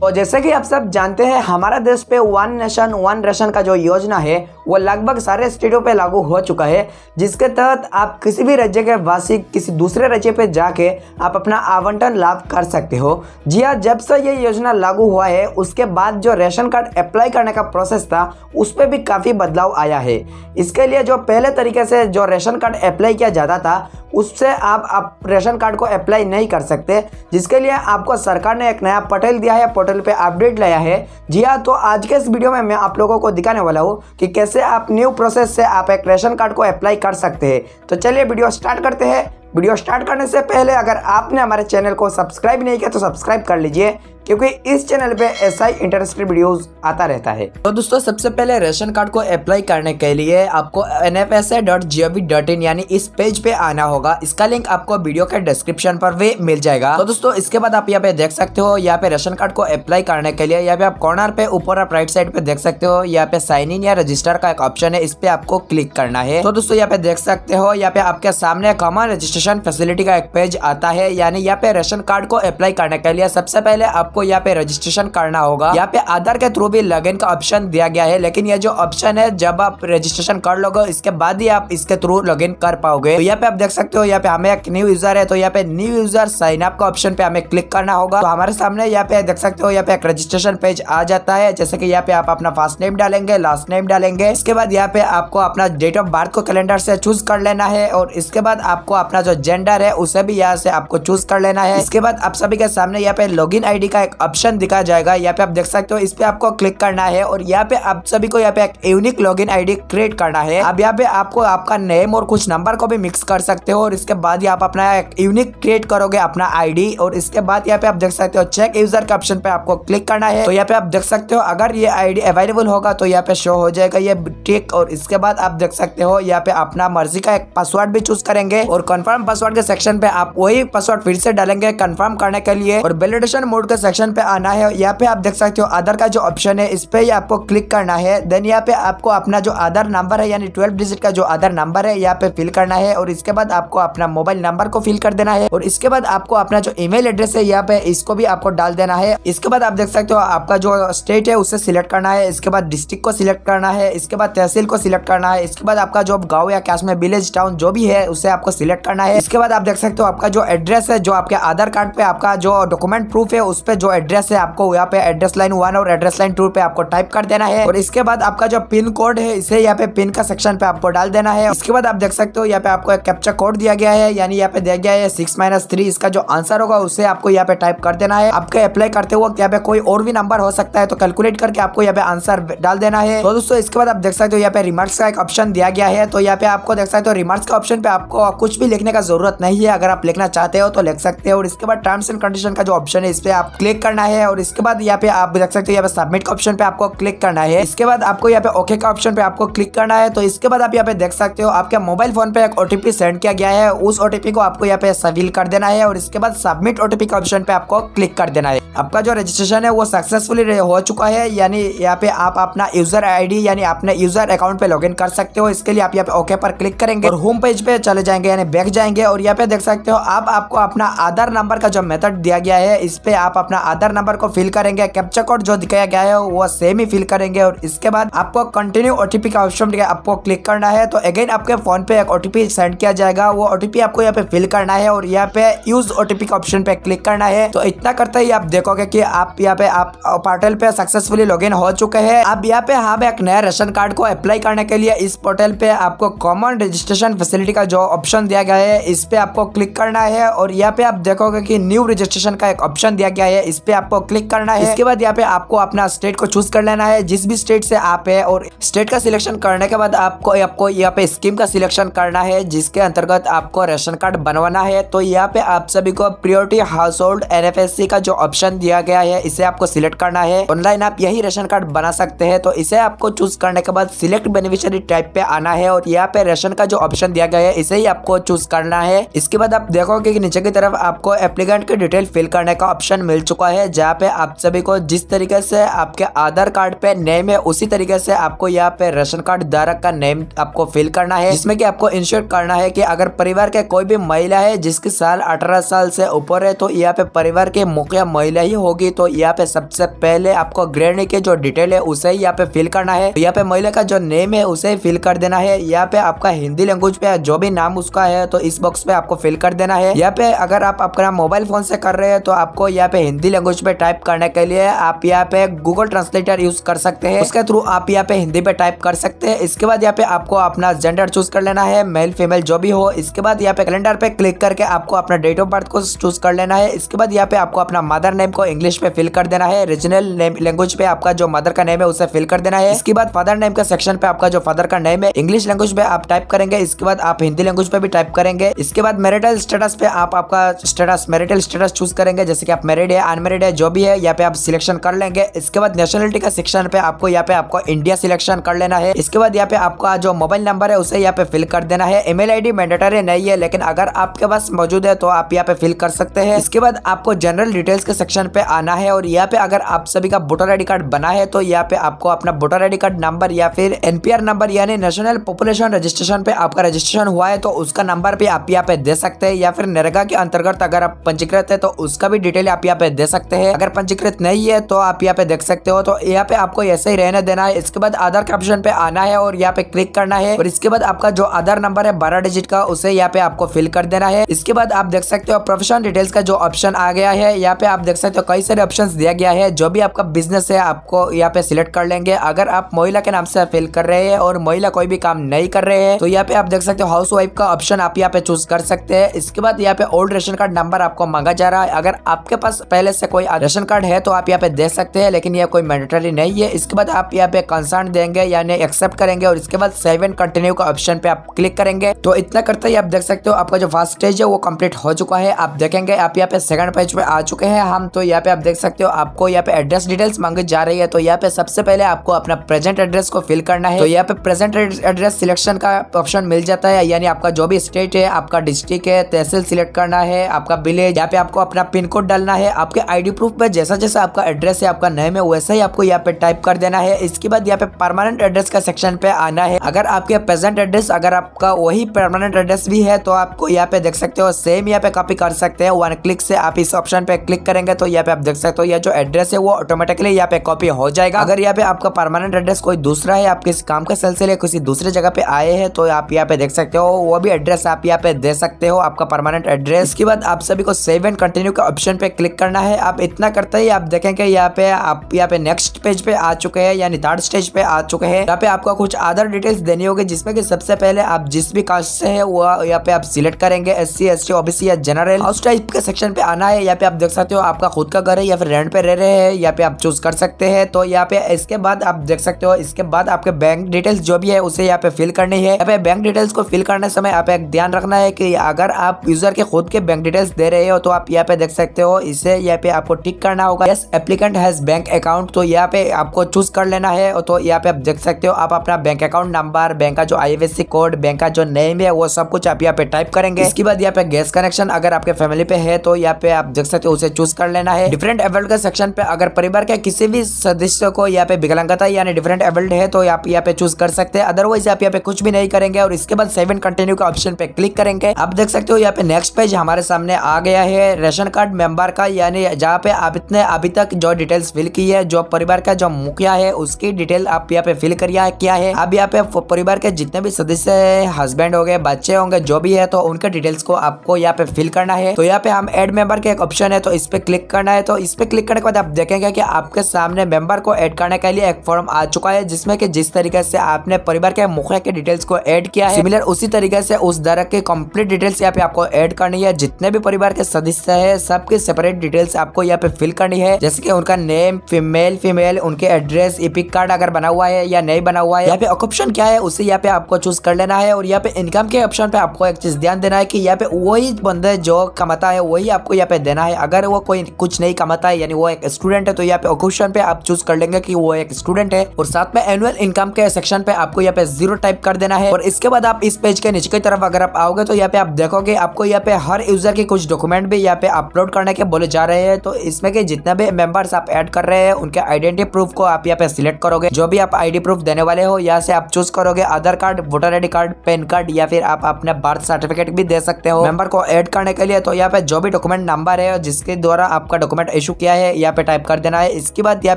तो जैसे कि आप सब जानते हैं हमारा देश पे वन नेशन वन रेशन का जो योजना है वो लगभग सारे स्टेटों पे लागू हो चुका है जिसके तहत आप किसी भी राज्य के वासी किसी दूसरे राज्य पे जाके आप अपना आवंटन लाभ कर सकते हो जी हाँ जब से ये योजना लागू हुआ है उसके बाद जो रेशन कार्ड अप्लाई करने का प्रोसेस था उस पर भी काफ़ी बदलाव आया है इसके लिए जो पहले तरीके से जो रेशन कार्ड अप्लाई किया जाता था उससे आप रेशन कार्ड को अप्लाई नहीं कर सकते जिसके लिए आपको सरकार ने एक नया पोर्टल दिया है पोर्टल पे अपडेट लाया है जी हाँ तो आज के इस वीडियो में मैं आप लोगों को दिखाने वाला हूँ कि कैसे आप न्यू प्रोसेस से आप एक रेशन कार्ड को अप्लाई कर सकते हैं तो चलिए वीडियो स्टार्ट करते हैं वीडियो स्टार्ट करने से पहले अगर आपने हमारे चैनल को सब्सक्राइब नहीं किया तो सब्सक्राइब कर लीजिए क्योंकि इस चैनल पे ऐसा ही इंटरेस्टेड वीडियोस आता रहता है तो दोस्तों सबसे पहले राशन कार्ड को अप्लाई करने के लिए आपको N F S dot G O V dot in यानी इस पेज पे आना होगा इसका लिंक आपको वीडियो के डिस्क्रिप्शन पर भी मिल जाएगा तो दोस्तों इसके बाद आप यहाँ पे देख सकते हो यहाँ पे राशन कार्ड को अप्लाई करने के लिए यहाँ पे आप कॉर्नर पे ऊपर और राइट साइड पे देख सकते हो यहाँ पे साइन इन या रजिस्टर का एक ऑप्शन है इस पे आपको क्लिक करना है तो दोस्तों यहाँ पे देख सकते हो यहाँ पे आपके सामने कॉमन रजिस्ट्रेशन फैसिलिटी का एक पेज आता है यानी यहाँ पे राशन कार्ड को अप्लाई करने के लिए सबसे पहले आपको आपको यहाँ पे रजिस्ट्रेशन करना होगा यहाँ पे आधार के थ्रू भी लॉग का ऑप्शन दिया गया है लेकिन ये जो ऑप्शन है जब आप रजिस्ट्रेशन कर लोगे इसके बाद ही आप इसके थ्रू लॉग कर पाओगे तो यहाँ पे आप देख सकते हो यहाँ पे हमें एक न्यू यूजर है तो यहाँ पे न्यू यूजर साइन अप का ऑप्शन पे हमें क्लिक करना होगा तो हमारे सामने यहाँ पे देख सकते हो यहाँ पे एक रजिस्ट्रेशन पेज आ जाता है जैसे की यहाँ पे आप अपना फर्स्ट नेम डालेंगे लास्ट नेम डालेंगे इसके बाद यहाँ पे आपको अपना डेट ऑफ बर्थ को कैलेंडर से चूज कर लेना है और इसके बाद आपको अपना जो जेंडर है उसे भी यहाँ से आपको चूज कर लेना है इसके बाद आप सभी के सामने यहाँ पे लॉग इन का का एक ऑप्शन दिखा जाएगा यहाँ पे आप देख सकते हो इस पे आपको क्लिक करना है और यहाँ पे आप सभी को यहाँ पे एक unique log in ID create करना है अब यहाँ पे आपको आपका नेम और कुछ नंबर को भी मिक्स कर सकते हो और इसके बाद आप अपना एक यूनिक क्रिएट करोगे अपना आईडी और इसके बाद यहाँ पे आप देख सकते हो चेक यूजर के ऑप्शन पे आपको क्लिक करना है तो यहाँ पे आप देख सकते हो अगर ये आईडी अवेलेबल होगा तो यहाँ पे शो हो जाएगा ये टिक और इसके बाद आप देख सकते हो यहाँ पे अपना मर्जी का एक पासवर्ड भी चूज करेंगे और कंफर्म पासवर्ड के सेक्शन पे आप वही पासवर्ड फिर से डालेंगे कंफर्म करने के लिए और वेलिडेशन मोड के सेक्शन पे आना है यहाँ पे आप देख सकते हो आधार का जो ऑप्शन है इस ही आपको क्लिक करना है देन यहाँ पे आपको अपना जो आधार नंबर है यानी ट्वेल्व डिजिट का जो आधार नंबर है यहाँ पे फिल करना है और इसके बाद आपको अपना मोबाइल नंबर को फिल कर देना है और इसके बाद आपको अपना जो ईमेल एड्रेस है यहाँ पे इसको भी आपको डाल देना है इसके बाद आप देख सकते हो आपका जो स्टेट है उसे सिलेक्ट करना है इसके बाद डिस्ट्रिक्ट को सिलेक्ट करना है इसके बाद तहसील को सिलेक्ट करना है इसके बाद आपका जो गाँव या कैश में विलेज टाउन जो भी है उसे आपको सिलेक्ट करना है इसके बाद आप देख सकते हो आपका जो एड्रेस है जो आपके आधार कार्ड पे आपका जो डॉक्यूमेंट प्रूफ है उस पर जो एड्रेस है आपको यहाँ पे एड्रेस लाइन वन और एड्रेस लाइन टू पे आपको टाइप कर देना है और इसके बाद आपका जो पिन कोड है इसे यहाँ पे पिन का सेक्शन पे आपको डाल देना है इसके बाद आप देख सकते हो यहाँ पे आपको एक कैप्चर कोड दिया गया है यानी यहाँ पे दिया गया है सिक्स माइनस थ्री इसका जो आंसर होगा उसे आपको यहाँ पे टाइप कर देना है आपके अप्लाई करते वक्त यहाँ पे कोई और भी नंबर हो सकता है तो कैलकुलेट करके आपको यहाँ पे आंसर डाल देना है तो दोस्तों इसके बाद आप देख सकते हो यहाँ पे रिमार्क्स का एक ऑप्शन दिया गया है तो यहाँ पे आपको देख सकते हो रिमार्क्स का ऑप्शन पे आपको कुछ भी लिखने का जरूरत नहीं है अगर आप लिखना चाहते हो तो लिख सकते हो और इसके बाद टर्म्स एंड कंडीशन का जो ऑप्शन है इस पे आप क्लिक क्लिक करना है और इसके बाद यहाँ पे आप देख सकते हो यहाँ पे सबमिट का ऑप्शन पे आपको क्लिक करना है इसके बाद आपको यहाँ पे ओके का ऑप्शन पे आपको क्लिक करना है तो इसके बाद आप यहाँ पे देख सकते हो आपके मोबाइल फोन पे एक ओटीपी सेंड किया गया है उस ओटीपी को आपको यहाँ पे सवील कर देना है और इसके बाद सबमिट ओटीपी का ऑप्शन पे आपको क्लिक कर देना है आपका जो रजिस्ट्रेशन है वो सक्सेसफुली हो चुका है यानी यहाँ पे आप अपना यूजर आईडी यानी अपने यूजर अकाउंट पे लॉगिन कर सकते हो इसके लिए आप यहाँ पे ओके पर क्लिक करेंगे और होम पेज पे चले जाएंगे यानी बैक जाएंगे और यहाँ पे देख सकते हो आप आपको अपना आधार नंबर का जो मेथड दिया गया है इस पे आप अपना अपना आधार नंबर को फिल करेंगे कैप्चा कोड जो दिखाया गया है वो सेम ही फिल करेंगे और इसके बाद आपको कंटिन्यू ओटीपी का ऑप्शन आपको क्लिक करना है तो अगेन आपके फोन पे एक ओटीपी सेंड किया जाएगा वो ओटीपी आपको यहाँ पे फिल करना है और यहाँ पे यूज ओटीपी का ऑप्शन पे क्लिक करना है तो इतना करते ही आप देखोगे की आप यहाँ पे आप पोर्टल पे सक्सेसफुली लॉग हो चुके हैं अब यहाँ पे हम एक नया राशन कार्ड को अप्लाई करने के लिए इस पोर्टल पे आपको कॉमन रजिस्ट्रेशन फैसिलिटी का जो ऑप्शन दिया गया है इस पे आपको क्लिक करना है और यहाँ पे आप देखोगे कि न्यू रजिस्ट्रेशन का एक ऑप्शन दिया गया है इस पे आपको क्लिक करना है इसके बाद यहाँ पे आपको अपना स्टेट को चूज कर लेना है जिस भी स्टेट से आप है और स्टेट का सिलेक्शन करने के बाद आपको आपको यहाँ पे स्कीम का सिलेक्शन करना है जिसके अंतर्गत आपको राशन कार्ड बनवाना है तो यहाँ पे आप सभी को प्रियोरिटी हाउस होल्ड एनएफएससी का जो ऑप्शन दिया गया है इसे आपको सिलेक्ट करना है ऑनलाइन आप यही राशन कार्ड बना सकते हैं तो इसे आपको चूज करने के बाद सिलेक्ट बेनिफिशियरी टाइप पे आना है और यहाँ पे राशन का जो ऑप्शन दिया गया है इसे ही आपको चूज करना है इसके बाद आप देखोगे की नीचे की तरफ आपको एप्लीकेंट की डिटेल फिल करने का ऑप्शन मिल चुका चुका है जहाँ पे आप सभी को जिस तरीके से आपके आधार कार्ड पे नेम है उसी तरीके से आपको यहाँ पे राशन कार्ड धारक का नेम आपको फिल करना है जिसमें कि आपको इंश्योर करना है की अगर परिवार के कोई भी महिला है जिसकी साल अठारह साल से ऊपर है तो यहाँ पे परिवार के मुखिया महिला ही होगी तो यहाँ पे सबसे पहले आपको ग्रहण के जो डिटेल है उसे यहाँ पे फिल करना है तो यहाँ पे महिला का जो नेम है उसे फिल कर देना है यहाँ पे आपका हिंदी लैंग्वेज पे जो भी नाम उसका है तो इस बॉक्स पे आपको फिल कर देना है यहाँ पे अगर आप अपना मोबाइल फोन से कर रहे हैं तो आपको यहाँ पे हिंदी हिंदी लैंग्वेज पे टाइप करने के लिए आप यहाँ पे गूगल ट्रांसलेटर यूज कर सकते हैं उसके थ्रू आप यहाँ पे हिंदी पे टाइप कर सकते हैं इसके बाद यहाँ पे आपको अपना जेंडर चूज कर लेना है मेल फीमेल जो भी हो इसके बाद यहाँ पे कैलेंडर पे क्लिक करके आपको अपना डेट ऑफ बर्थ को चूज कर लेना है इसके बाद यहाँ पे आपको अपना मदर नेम को इंग्लिश पे फिल कर देना है रीजनल लैंग्वेज पे आपका जो मदर का नेम है उसे फिल कर देना है इसके बाद फादर नेम का सेक्शन पे आपका जो फादर का नेम है इंग्लिश लैंग्वेज पे आप टाइप करेंगे इसके बाद आप हिंदी लैंग्वेज पे भी टाइप करेंगे इसके बाद मेरिटल स्टेटस पे आप आपका स्टेटस मेरिटल स्टेटस चूज करेंगे जैसे कि आप मेरिड है अनमेरिड है जो भी है यहाँ पे आप सिलेक्शन कर लेंगे इसके बाद नेशनलिटी का सेक्शन पे आपको यहाँ पे आपको इंडिया सिलेक्शन कर लेना है इसके बाद यहाँ पे आपका जो मोबाइल नंबर है उसे यहाँ पे फिल कर देना है ईमेल आईडी मैंडेटरी नहीं है लेकिन अगर आपके पास मौजूद है तो आप यहाँ पे फिल कर सकते हैं इसके बाद आपको जनरल डिटेल्स के सेक्शन पे आना है और यहाँ पे अगर आप सभी का वोटर आई कार्ड बना है तो यहाँ पे आपको अपना वोटर आईडी कार्ड नंबर या फिर एनपीआर नंबर यानी नेशनल पॉपुलेशन रजिस्ट्रेशन पे आपका रजिस्ट्रेशन हुआ है तो उसका नंबर भी आप यहाँ पे दे सकते हैं या फिर नरेगा के अंतर्गत अगर आप पंजीकृत है तो उसका भी डिटेल आप यहाँ पे दे सकते हैं अगर पंजीकृत नहीं है तो आप यहाँ पे देख सकते हो तो यहाँ पे आपको ऐसे ही रहने देना है इसके बाद आधार के ऑप्शन पे आना है और यहाँ पे क्लिक करना है और इसके बाद आपका जो आधार नंबर है बारह डिजिट का उसे यहाँ पे आपको फिल कर देना है इसके बाद आप देख सकते हो प्रोफेशनल डिटेल्स का जो ऑप्शन आ गया है यहाँ पे आप देख सकते हो कई सारे ऑप्शन दिया गया है जो भी आपका बिजनेस है आपको यहाँ पे सिलेक्ट कर लेंगे अगर आप महिला के नाम से फिल कर रहे हैं और महिला कोई भी काम नहीं कर रहे हैं तो यहाँ पे आप देख सकते हो हाउस वाइफ का ऑप्शन आप यहाँ पे चूज कर सकते हैं इसके बाद यहाँ पे ओल्ड रेशन कार्ड नंबर आपको मांगा जा रहा है अगर आपके पास पहले पहले से कोई राशन कार्ड है तो आप यहाँ पे दे सकते हैं लेकिन यह कोई मैंडेटरी नहीं है इसके बाद आप यहाँ पे कंसर्न देंगे यानी एक्सेप्ट करेंगे और इसके बाद सेवन कंटिन्यू का ऑप्शन पे आप क्लिक करेंगे तो इतना करते ही आप देख सकते हो आपका जो फर्स्ट स्टेज है वो कम्प्लीट हो चुका है आप देखेंगे आप यहाँ पे सेकंड पेज पे आ चुके हैं हम तो यहाँ पे आप देख सकते हो आपको यहाँ पे एड्रेस डिटेल्स मांगी जा रही है तो यहाँ पे सबसे पहले आपको अपना प्रेजेंट एड्रेस को फिल करना है तो यहाँ पे प्रेजेंट एड्रेस सिलेक्शन का ऑप्शन मिल जाता है यानी आपका जो भी स्टेट है आपका डिस्ट्रिक्ट है तहसील सिलेक्ट करना है आपका विलेज यहाँ पे आपको अपना पिन कोड डालना है आपके आपके आईडी प्रूफ पे जैसा जैसा आपका एड्रेस है आपका नेम है वैसा ही आपको यहाँ पे टाइप कर देना है इसके बाद यहाँ पे परमानेंट एड्रेस का सेक्शन पे आना है अगर आपके प्रेजेंट एड्रेस अगर आपका वही परमानेंट एड्रेस भी है तो आपको यहाँ पे देख सकते हो सेम यहाँ पे कॉपी कर सकते हैं वन क्लिक से आप इस ऑप्शन पे क्लिक करेंगे तो यहाँ पे आप देख सकते हो यह जो एड्रेस है वो ऑटोमेटिकली यहाँ पे कॉपी हो जाएगा अगर यहाँ पे आपका परमानेंट एड्रेस कोई दूसरा है आप किसी काम का सिलसिले किसी दूसरे जगह पे आए हैं तो आप यहाँ पे देख सकते हो वो भी एड्रेस आप यहाँ पे दे सकते हो आपका परमानेंट एड्रेस के बाद आप सभी को सेव एंड कंटिन्यू के ऑप्शन पे क्लिक करना है है आप इतना करते ही आप देखेंगे यहाँ पे आप यहाँ पे नेक्स्ट पेज पे आ चुके हैं यानी थर्ड स्टेज पे आ चुके हैं यहाँ पे आपको कुछ अदर डिटेल्स देनी होगी जिसमें कि सबसे पहले आप जिस भी कास्ट से है वो यहाँ पे आप सिलेक्ट करेंगे एस सी एस ओबीसी या जनरल हाउस टाइप के सेक्शन पे आना है यहाँ पे आप देख सकते हो आपका खुद का घर है या फिर रेंट पे रह रहे हैं यहाँ पे आप चूज कर सकते हैं तो यहाँ पे इसके बाद आप देख सकते हो इसके बाद आपके बैंक डिटेल्स जो भी है उसे यहाँ पे फिल करनी है यहाँ पे बैंक डिटेल्स को फिल करने समय आप ध्यान रखना है की अगर आप यूजर के खुद के बैंक डिटेल्स दे रहे हो तो आप यहाँ पे देख सकते हो इसे यहाँ पे आपको टिक करना होगा yes applicant has bank account तो यहाँ पे आपको चूज कर लेना है तो यहाँ पे आप देख सकते हो आप अपना बैंक अकाउंट नंबर बैंक का जो आई कोड बैंक का जो नेम है वो सब कुछ आप यहाँ पे टाइप करेंगे इसके बाद यहाँ पे गैस कनेक्शन अगर आपके फैमिली पे है तो यहाँ पे आप देख सकते हो उसे चूज कर लेना है डिफरेंट एवल्ड के सेक्शन पे अगर परिवार के किसी भी सदस्य को यहाँ पे विकलांगता यानी डिफरेंट एवल्ड है तो आप यहाँ पे चूज कर सकते हैं अदरवाइज आप यहाँ पे कुछ भी नहीं करेंगे और इसके बाद सेवन कंटिन्यू के ऑप्शन पे क्लिक करेंगे आप देख सकते हो यहाँ पे नेक्स्ट पेज हमारे सामने आ गया है रेशन कार्ड मेंबर का यानी है जहाँ पे आपने अभी तक जो डिटेल्स फिल की है जो परिवार का जो मुखिया है उसकी डिटेल आप यहाँ पे फिल कर किया है अब यहाँ पे परिवार के जितने भी सदस्य है हस्बैंड हो गए बच्चे होंगे जो भी है तो उनके डिटेल्स को आपको यहाँ पे फिल करना है तो यहाँ पे हम एड मेंबर के एक ऑप्शन है तो इस पे क्लिक करना है तो इस पे क्लिक करने के बाद आप देखेंगे कि आपके सामने मेंबर को ऐड करने के लिए एक फॉर्म आ चुका है जिसमें कि जिस तरीके से आपने परिवार के मुखिया के डिटेल्स को ऐड किया है सिमिलर उसी तरीके से उस दर के कंप्लीट डिटेल्स यहाँ पे आपको ऐड करनी है जितने भी परिवार के सदस्य है सबके सेपरेट डिटेल्स आपको यहाँ पे फिल करनी है जैसे कि उनका नेम फीमेल फीमेल उनके एड्रेस इपिक कार्ड अगर बना हुआ है या नहीं बना हुआ है यहाँ पे ऑप्शन क्या है उसे यहाँ पे आपको चूज कर लेना है और यहाँ पे इनकम के ऑप्शन पे आपको एक चीज ध्यान देना है की यहाँ पे वही बंदे जो कमाता है वही आपको यहाँ पे देना है अगर वो कोई कुछ नहीं कमाता है यानी वो एक स्टूडेंट है तो यहाँ पे ऑप्शन पे आप चूज कर लेंगे की वो एक स्टूडेंट है और साथ में एनुअल इनकम के सेक्शन पे आपको यहाँ पे जीरो टाइप कर देना है और इसके बाद आप इस पेज के नीचे की तरफ अगर आप आओगे तो यहाँ पे आप देखोगे आपको यहाँ पे हर यूजर के कुछ डॉक्यूमेंट भी यहाँ पे अपलोड करने के बोले जा रहे हैं रहे हैं तो इसमें के जितने भी मेंबर्स आप ऐड कर रहे हैं उनके आइडेंटिटी प्रूफ को आप यहाँ पे सिलेक्ट करोगे जो भी आप आईडी प्रूफ देने वाले हो यहाँ से आप चूज करोगे Aadhaar card voter ID card PAN card या फिर आप अपने बर्थ सर्टिफिकेट भी दे सकते हो मेंबर को ऐड करने के लिए तो यहाँ पे जो भी डॉक्यूमेंट नंबर है जिसके द्वारा आपका डॉक्यूमेंट इशू किया है यहाँ पे टाइप कर देना है इसके बाद यहाँ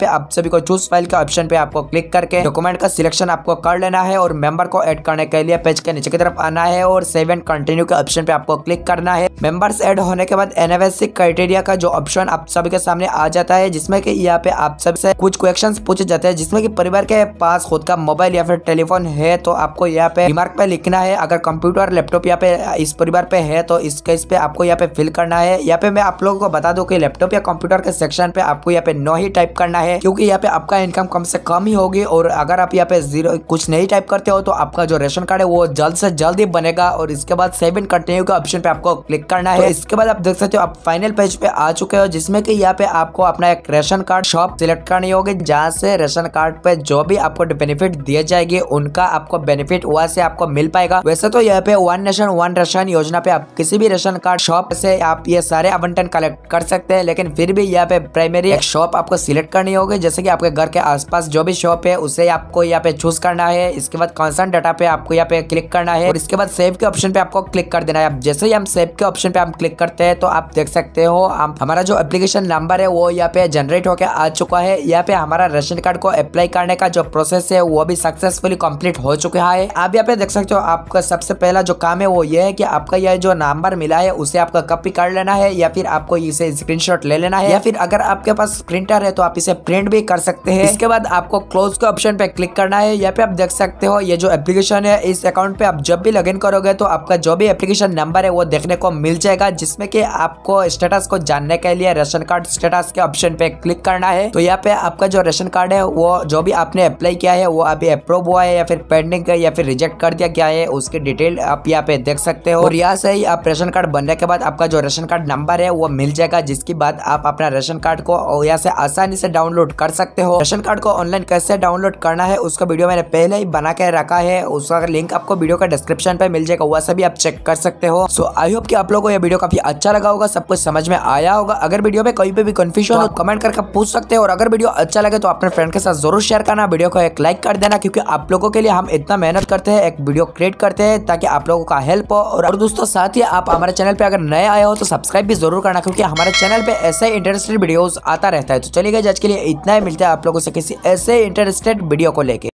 पे आप सभी को चूज फाइल के ऑप्शन पे आपको क्लिक करके डॉक्यूमेंट का सिलेक्शन आपको कर लेना है और मेंबर को एड करने के लिए पेज के नीचे की तरफ आना है और सेव एंड कंटिन्यू के ऑप्शन पे आपको क्लिक करना है मेंबर्स एड होने के बाद एनएवएससी क्राइटेरिया का जो ऑप्शन ऑप्शन आप सभी के सामने आ जाता है जिसमें कि यहाँ पे आप सबसे कुछ क्वेश्चंस पूछे जाते हैं जिसमें कि परिवार के पास खुद का मोबाइल या फिर टेलीफोन है तो आपको यहाँ पे रिमार्क पे लिखना है अगर कंप्यूटर लैपटॉप यहाँ पे इस परिवार पे है तो इस केस पे आपको यहाँ पे फिल करना है यहाँ पे मैं आप लोगों को बता दू की लैपटॉप या कंप्यूटर के सेक्शन पे आपको यहाँ पे नो ही टाइप करना है क्योंकि यहाँ पे आपका इनकम कम से कम ही होगी और अगर आप यहाँ पे जीरो कुछ नहीं टाइप करते हो तो आपका जो रेशन कार्ड है वो जल्द से जल्द ही बनेगा और इसके बाद सेव कंटिन्यू के ऑप्शन पे आपको क्लिक करना है तो इसके बाद आप देख सकते हो आप फाइनल पेज पे आ चुके हो जिसमें कि यहाँ पे आपको अपना एक रेशन कार्ड शॉप सिलेक्ट करनी होगी जहाँ से रेशन कार्ड पे जो भी आपको बेनिफिट दिए जाएगी उनका आपको बेनिफिट वहाँ से आपको मिल पाएगा वैसे तो यहाँ पे वन नेशन वन रेशन योजना पे आप किसी भी रेशन कार्ड शॉप से आप ये सारे आवंटन कलेक्ट कर सकते हैं लेकिन फिर भी यहाँ पे प्राइमरी एक शॉप आपको सिलेक्ट करनी होगी जैसे की आपके घर के आस जो भी शॉप है उसे आपको यहाँ पे चूज करना है इसके बाद कॉन्सर्न डाटा पे आपको यहाँ पे क्लिक करना है और इसके बाद सेव के ऑप्शन पे आपको क्लिक कर देना है जैसे ही हम सेव के ऑप्शन पे हम क्लिक करते हैं तो आप देख सकते हो हमारा जो एप्लीकेशन नंबर है वो यहाँ पे जनरेट होकर आ चुका है यहाँ पे हमारा राशन कार्ड को अप्लाई करने का जो प्रोसेस है वो भी सक्सेसफुली कम्प्लीट हो चुका है आप यहाँ पे देख सकते हो आपका सबसे पहला जो काम है वो ये है की आपका यह जो नंबर मिला है उसे आपका कॉपी कर लेना है या फिर आपको इसे स्क्रीन ले लेना है या फिर अगर आपके पास प्रिंटर है तो आप इसे प्रिंट भी कर सकते हैं इसके बाद आपको क्लोज के ऑप्शन पे क्लिक करना है यहाँ पे आप देख सकते हो ये जो एप्लीकेशन है इस अकाउंट पे आप जब भी लॉगिन करोगे तो आपका जो भी एप्लीकेशन नंबर है वो देखने को मिल जाएगा जिसमें कि आपको स्टेटस को जानने के लिए लिए राशन कार्ड स्टेटस के ऑप्शन पे क्लिक करना है तो यहाँ पे आपका जो राशन कार्ड है वो जो भी आपने अप्लाई किया है वो अभी अप्रूव हुआ है या फिर पेंडिंग है या फिर रिजेक्ट कर दिया गया है उसकी डिटेल आप यहाँ पे देख सकते हो और यहाँ से ही आप राशन कार्ड बनने के बाद आपका जो राशन कार्ड नंबर है वो मिल जाएगा जिसके बाद आप अपना राशन कार्ड को यहाँ से आसानी से डाउनलोड कर सकते हो राशन कार्ड को ऑनलाइन कैसे डाउनलोड करना है उसका वीडियो मैंने पहले ही बना के रखा है उसका लिंक आपको वीडियो का डिस्क्रिप्शन पे मिल जाएगा वह सभी आप चेक कर सकते हो सो आई होप की आप लोगों को यह वीडियो काफी अच्छा लगा होगा सब कुछ समझ में आया होगा अगर वीडियो में कहीं पे भी कन्फ्यूजन हो कमेंट तो करके पूछ सकते हैं और अगर वीडियो अच्छा लगे तो अपने फ्रेंड के साथ जरूर शेयर करना वीडियो को एक लाइक कर देना क्योंकि आप लोगों के लिए हम इतना मेहनत करते हैं एक वीडियो क्रिएट करते हैं ताकि आप लोगों का हेल्प हो और दोस्तों साथ ही आप हमारे चैनल पर अगर नए आए हो तो सब्सक्राइब भी जरूर करना क्योंकि हमारे चैनल पर ऐसे इंटरेस्टेड वीडियो आता रहता है तो चलिए गए आज के लिए इतना ही मिलता है आप लोगों से किसी ऐसे इंटरेस्टेड वीडियो को लेकर